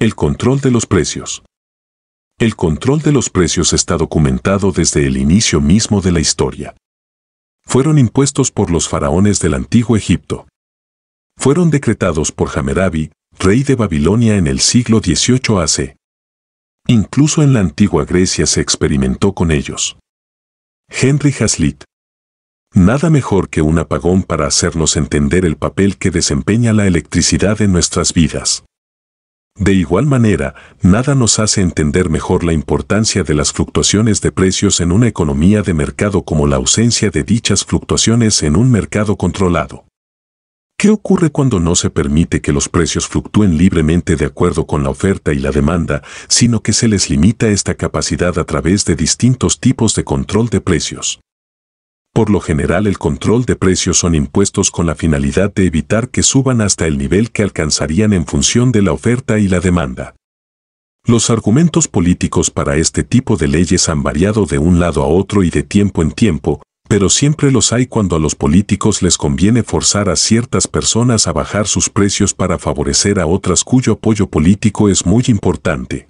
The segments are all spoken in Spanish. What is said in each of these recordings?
El control de los precios. El control de los precios está documentado desde el inicio mismo de la historia. Fueron impuestos por los faraones del antiguo Egipto. Fueron decretados por Hammurabi, rey de Babilonia en el siglo XVIII AC. Incluso en la antigua Grecia se experimentó con ellos. Henry Hazlitt. Nada mejor que un apagón para hacernos entender el papel que desempeña la electricidad en nuestras vidas. De igual manera, nada nos hace entender mejor la importancia de las fluctuaciones de precios en una economía de mercado como la ausencia de dichas fluctuaciones en un mercado controlado. ¿Qué ocurre cuando no se permite que los precios fluctúen libremente de acuerdo con la oferta y la demanda, sino que se les limita esta capacidad a través de distintos tipos de control de precios? Por lo general el control de precios son impuestos con la finalidad de evitar que suban hasta el nivel que alcanzarían en función de la oferta y la demanda. Los argumentos políticos para este tipo de leyes han variado de un lado a otro y de tiempo en tiempo, pero siempre los hay cuando a los políticos les conviene forzar a ciertas personas a bajar sus precios para favorecer a otras cuyo apoyo político es muy importante.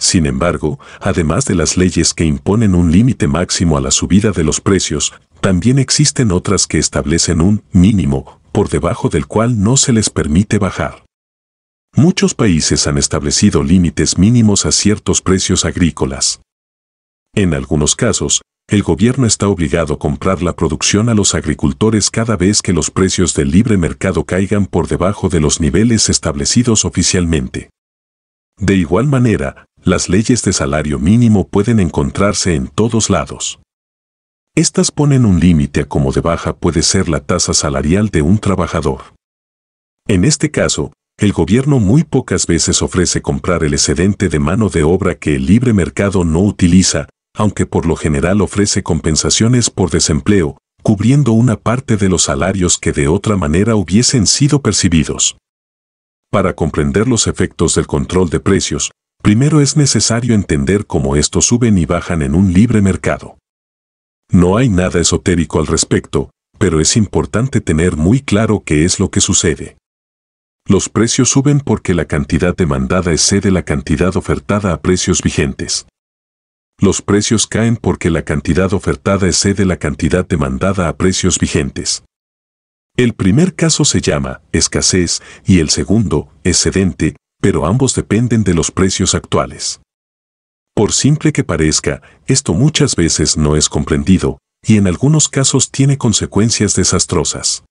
Sin embargo, además de las leyes que imponen un límite máximo a la subida de los precios, también existen otras que establecen un mínimo, por debajo del cual no se les permite bajar. Muchos países han establecido límites mínimos a ciertos precios agrícolas. En algunos casos, el gobierno está obligado a comprar la producción a los agricultores cada vez que los precios del libre mercado caigan por debajo de los niveles establecidos oficialmente. De igual manera, las leyes de salario mínimo pueden encontrarse en todos lados. Estas ponen un límite a cómo de baja puede ser la tasa salarial de un trabajador. En este caso, el gobierno muy pocas veces ofrece comprar el excedente de mano de obra que el libre mercado no utiliza, aunque por lo general ofrece compensaciones por desempleo, cubriendo una parte de los salarios que de otra manera hubiesen sido percibidos. Para comprender los efectos del control de precios, Primero es necesario entender cómo estos suben y bajan en un libre mercado. No hay nada esotérico al respecto, pero es importante tener muy claro qué es lo que sucede. Los precios suben porque la cantidad demandada excede la cantidad ofertada a precios vigentes. Los precios caen porque la cantidad ofertada excede la cantidad demandada a precios vigentes. El primer caso se llama escasez y el segundo, excedente, pero ambos dependen de los precios actuales. Por simple que parezca, esto muchas veces no es comprendido, y en algunos casos tiene consecuencias desastrosas.